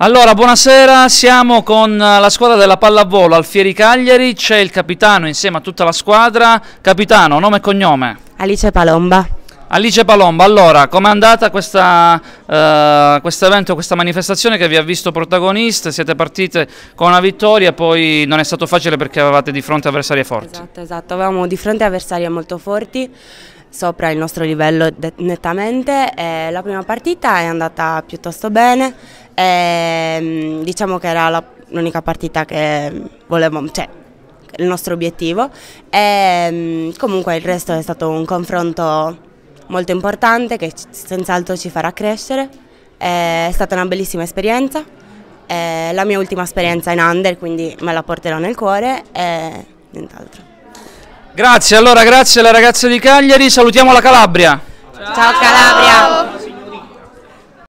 Allora, buonasera, siamo con eh, la squadra della pallavolo Alfieri Cagliari, c'è il capitano insieme a tutta la squadra. Capitano, nome e cognome? Alice Palomba. Alice Palomba, allora, com'è andata eh, questo eh, quest evento, questa manifestazione che vi ha visto protagonista? Siete partite con una vittoria, poi non è stato facile perché avevate di fronte avversarie forti. Esatto, esatto, avevamo di fronte avversarie molto forti sopra il nostro livello nettamente. la prima partita è andata piuttosto bene, e, ehm, diciamo che era l'unica partita che volevamo, cioè il nostro obiettivo. E, ehm, comunque il resto è stato un confronto molto importante che senz'altro ci farà crescere. Eh, è stata una bellissima esperienza, è eh, la mia ultima esperienza in under, quindi me la porterò nel cuore e nient'altro. Grazie, allora grazie alle ragazze di Cagliari, salutiamo la Calabria. Ciao, Ciao Calabria!